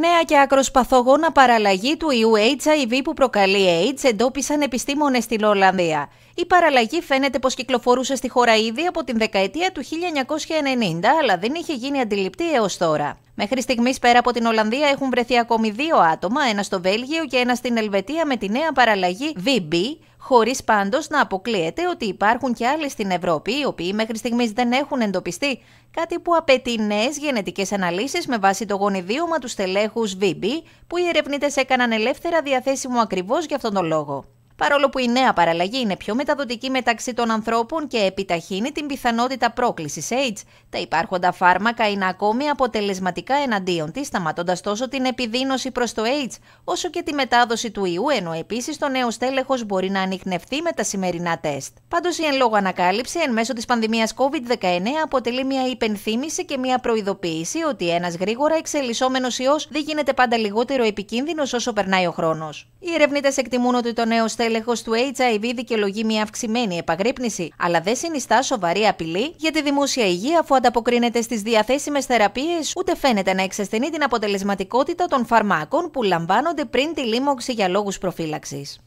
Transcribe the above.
Νέα και ακροσπαθογόνα παραλλαγή του ιού HIV που προκαλεί AIDS εντόπισαν επιστήμονες στην Ολλανδία. Η παραλλαγή φαίνεται πως κυκλοφορούσε στη χώρα ήδη από την δεκαετία του 1990, αλλά δεν είχε γίνει αντιληπτή έως τώρα. Μέχρι στιγμής πέρα από την Ολλανδία έχουν βρεθεί ακόμη δύο άτομα, ένα στο Βέλγιο και ένα στην Ελβετία με τη νέα παραλλαγή VB, χωρίς πάντως να αποκλείεται ότι υπάρχουν και άλλοι στην Ευρώπη, οι οποίοι μέχρι στιγμής δεν έχουν εντοπιστεί, κάτι που απαιτεί νέες γενετικές αναλύσεις με βάση το γονιδίωμα του στελέχους VB, που οι ερευνητές έκαναν ελεύθερα διαθέσιμο ακριβώς για αυτόν τον λόγο παρόλο που η νέα παραλλαγή είναι πιο μεταδοτική μεταξύ των ανθρώπων και επιταχύνει την πιθανότητα πρόκλησης AIDS, τα υπάρχοντα φάρμακα είναι ακόμη αποτελεσματικά εναντίον της σταματώντας τόσο την επιδείνωση προς το AIDS, όσο και τη μετάδοση του ιού, ενώ επίσης το νέο στέλεχος μπορεί να ανοιχνευτεί με τα σημερινά τεστ. Πάντως η εν λόγω ανακάλυψη εν μέσω της πανδημίας COVID-19 αποτελεί μια υπενθύμηση και μια προειδοποίηση ότι ένας γρήγορα εξελισσόμενος ιός δεν γίνεται πάντα λιγότερο επικίνδυνος όσο περνάει ο χρόνος. Οι ερευνητές εκτιμούν ότι το νέο στέλεχο έλεγχος του HIV δικαιολογεί μια αυξημένη επαγρύπνηση, αλλά δεν συνιστά σοβαρή απειλή για τη δημόσια υγεία αφού ανταποκρίνεται στις διαθέσιμες θεραπείες, ούτε φαίνεται να εξασθενεί την αποτελεσματικότητα των φαρμάκων που λαμβάνονται πριν τη λίμωξη για λόγους προφύλαξης.